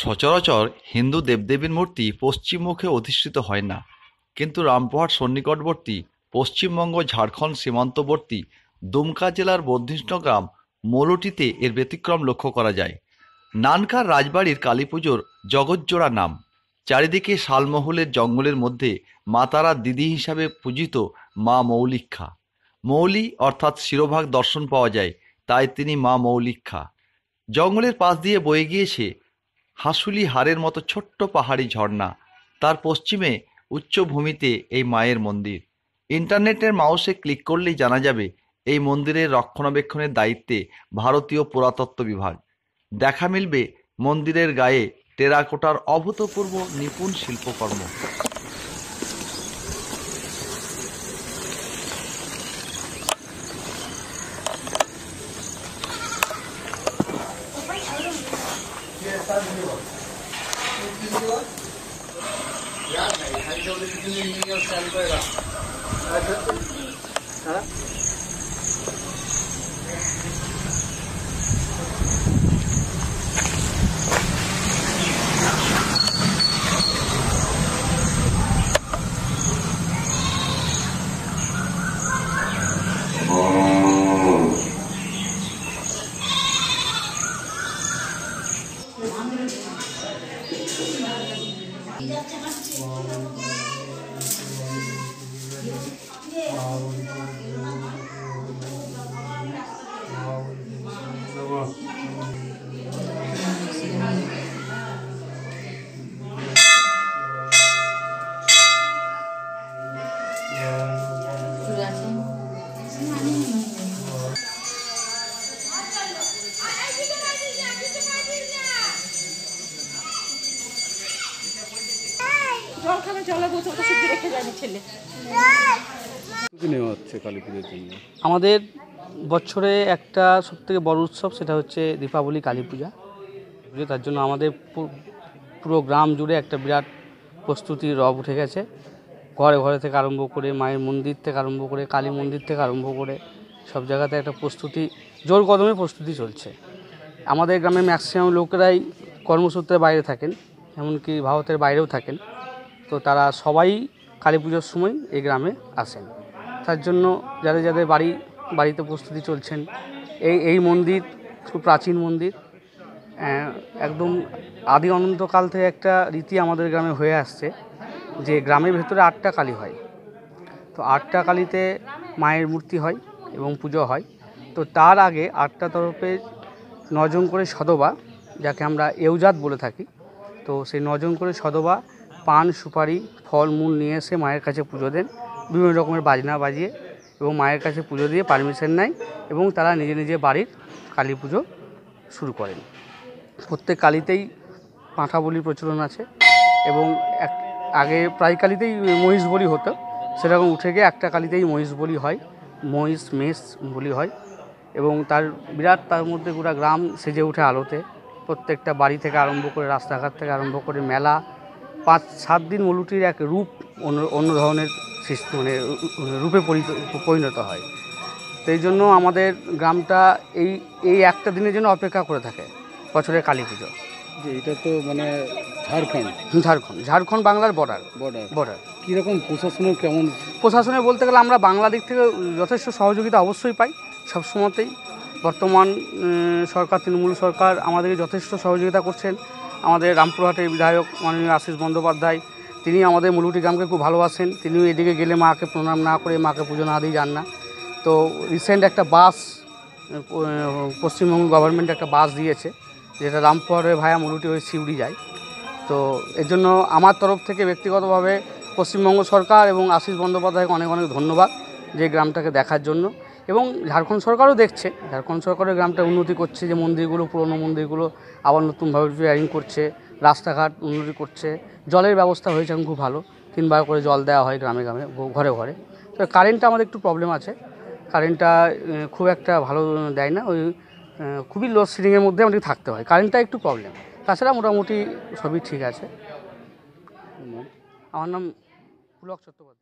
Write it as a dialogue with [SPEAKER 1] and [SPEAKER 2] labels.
[SPEAKER 1] সচরাচর হিন্দু দেবদেবীর মূর্তি পশ্চিমমুখে অধিষ্ঠিত হয় না কিন্তু রামপুরহাট সন্নিকটবর্তী পশ্চিমবঙ্গ ঝাড়খণ্ড সীমান্তবর্তী দুমকা জেলার গ্রাম মৌলটিতে এর ব্যতিক্রম লক্ষ্য করা যায় নানকার রাজবাড়ির কালী পুজোর জগৎজোড়া নাম চারিদিকে শালমহলের জঙ্গলের মধ্যে মাতারা দিদি হিসাবে পূজিত মা মৌলিক্ষা মৌলি অর্থাৎ শিরোভাগ দর্শন পাওয়া যায় তাই তিনি মা মৌলিক্ষা জঙ্গলের পাশ দিয়ে বয়ে গিয়েছে হাঁসুলি হারের মতো ছোট্ট পাহাড়ি ঝর্ণা তার পশ্চিমে উচ্চভূমিতে এই মায়ের মন্দির ইন্টারনেটের মাউসে ক্লিক করলেই জানা যাবে এই মন্দিরের রক্ষণাবেক্ষণের দায়িত্বে ভারতীয় পুরাতত্ত্ব বিভাগ দেখা মিলবে মন্দিরের গায়ে টেরাকোটার অভূতপূর্ব নিপুণ শিল্পকর্ম 12 million salvera. Huh?
[SPEAKER 2] Thank you. Thank you. আমাদের বছরে একটা সব থেকে বড় উৎসব সেটা হচ্ছে দীপাবলি কালী পূজা তার জন্য আমাদের পুরো গ্রাম জুড়ে একটা বিরাট প্রস্তুতির রব উঠে গেছে ঘরে ঘরে থেকে আরম্ভ করে মায়ের মন্দির থেকে আরম্ভ করে কালী মন্দির থেকে আরম্ভ করে সব জায়গাতে একটা প্রস্তুতি জোর কদমে প্রস্তুতি চলছে আমাদের গ্রামে ম্যাক্সিমাম লোকেরাই কর্মসূত্রে বাইরে থাকেন এমনকি ভারতের বাইরেও থাকেন তো তারা সবাই কালী পুজোর সময় এই গ্রামে আসেন তার জন্য যাদের যাদের বাড়ি বাড়িতে প্রস্তুতি চলছেন এই এই মন্দির খুব প্রাচীন মন্দির একদম আদি অনন্তকাল থেকে একটা রীতি আমাদের গ্রামে হয়ে আসছে যে গ্রামের ভেতরে আটটা কালী হয় তো আটটা কালীতে মায়ের মূর্তি হয় এবং পুজো হয় তো তার আগে আটটা তরফে নজন করে সদবা যাকে আমরা এউজাত বলে থাকি তো সেই নজন করে সদবা পান সুপারি ফলমূল নিয়ে এসে মায়ের কাছে পুজো দেন বিভিন্ন রকমের বাজনা বাজিয়ে এবং মায়ের কাছে পুজো দিয়ে পারমিশন নেয় এবং তারা নিজে নিজে বাড়ির কালী পুজো শুরু করেন প্রত্যেক কালীতেই পাঁঠা বলির প্রচলন আছে এবং এক আগে প্রায় কালীতেই মহিষ বলি হতো সেরকম উঠে গিয়ে একটা কালীতেই মহিষ বলি হয় মহিষ মেষ বলি হয় এবং তার বিরাট তার মধ্যে গোটা গ্রাম সেজে উঠে আলোতে প্রত্যেকটা বাড়ি থেকে আরম্ভ করে রাস্তাঘাট থেকে আরম্ভ করে মেলা পাঁচ সাত দিন মৌলুটির এক রূপ অন্য অন্য ধরনের সৃষ্টি মানে রূপে পরিণত হয় তো এই জন্য আমাদের গ্রামটা এই এই একটা দিনের জন্য অপেক্ষা করে থাকে বছরের কালী পুজো যে এটা তো মানে ঝাড়খণ্ড ঝাড়খণ্ড ঝাড়খণ্ড বাংলার বর্ডার বর্ডার বর্ডার কীরকম প্রশাসনের কেমন প্রশাসনে বলতে গেলে আমরা বাংলা দিক থেকে যথেষ্ট সহযোগিতা অবশ্যই পাই সবসময়তেই বর্তমান সরকার তৃণমূল সরকার আমাদেরকে যথেষ্ট সহযোগিতা করছেন আমাদের রামপুরহাটের বিধায়ক মাননীয় আশিস বন্দ্যোপাধ্যায় তিনি আমাদের মুলুটি গ্রামকে খুব ভালোবাসেন তিনিও এদিকে গেলে মাকে প্রণাম না করে মাকে পুজো না দিয়ে যান না তো রিসেন্ট একটা বাস পশ্চিমবঙ্গ গভর্নমেন্ট একটা বাস দিয়েছে যেটা রামপুরহাটের ভায়া মুলুটি হয়ে সিউড়ি যায় তো এর জন্য আমার তরফ থেকে ব্যক্তিগতভাবে পশ্চিমবঙ্গ সরকার এবং আশিস বন্দ্যোপাধ্যায়কে অনেক অনেক ধন্যবাদ যে গ্রামটাকে দেখার জন্য এবং ঝাড়খণ্ড সরকারও দেখছে ঝাড়খণ্ড সরকারও গ্রামটা উন্নতি করছে যে মন্দিরগুলো পুরনো মন্দিরগুলো আবার নতুনভাবে রিপেয়ারিং করছে রাস্তাঘাট উন্নতি করছে জলের ব্যবস্থা হয়েছে এখন খুব ভালো তিনবার করে জল দেওয়া হয় গ্রামে গ্রামে ঘরে ঘরে তো কারেন্টটা আমাদের একটু প্রবলেম আছে কারেন্টটা খুব একটা ভালো দেয় না ওই খুবই লোড সিডিংয়ের মধ্যে আমাদের থাকতে হয় কারেন্টটা একটু প্রবলেম তাছাড়া মোটামুটি সবই ঠিক আছে আমার নাম পুলক চট্টোপাধ্যায়